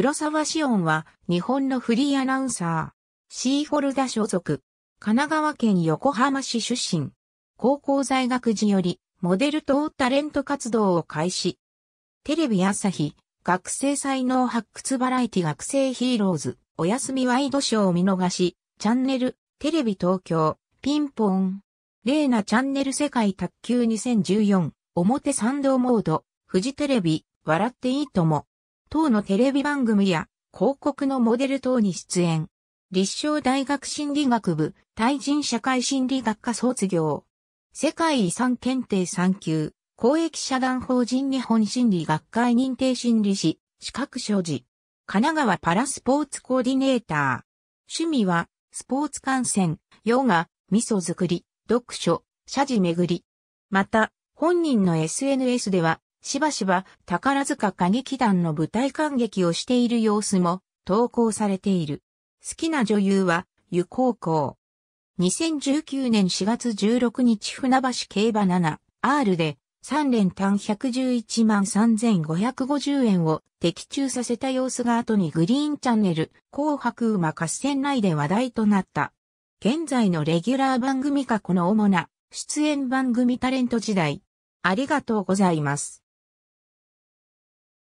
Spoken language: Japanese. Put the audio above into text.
黒沢志音は日本のフリーアナウンサー。シーフォルダ所属。神奈川県横浜市出身。高校在学時よりモデルとタレント活動を開始。テレビ朝日、学生才能発掘バラエティ学生ヒーローズ、おやすみワイドショーを見逃し、チャンネル、テレビ東京、ピンポン。レーナチャンネル世界卓球2014、表参道モード、フジテレビ、笑っていいとも。等のテレビ番組や広告のモデル等に出演。立正大学心理学部、対人社会心理学科卒業。世界遺産検定3級、公益社団法人日本心理学会認定心理士、資格所持。神奈川パラスポーツコーディネーター。趣味は、スポーツ観戦、ヨガ、味噌作り、読書、社事巡り。また、本人の SNS では、しばしば宝塚歌劇団の舞台観劇をしている様子も投稿されている。好きな女優は、湯高校。2019年4月16日船橋競馬 7R で3連単111万3550円を的中させた様子が後にグリーンチャンネル紅白馬合戦内で話題となった。現在のレギュラー番組過去の主な出演番組タレント時代。ありがとうございます。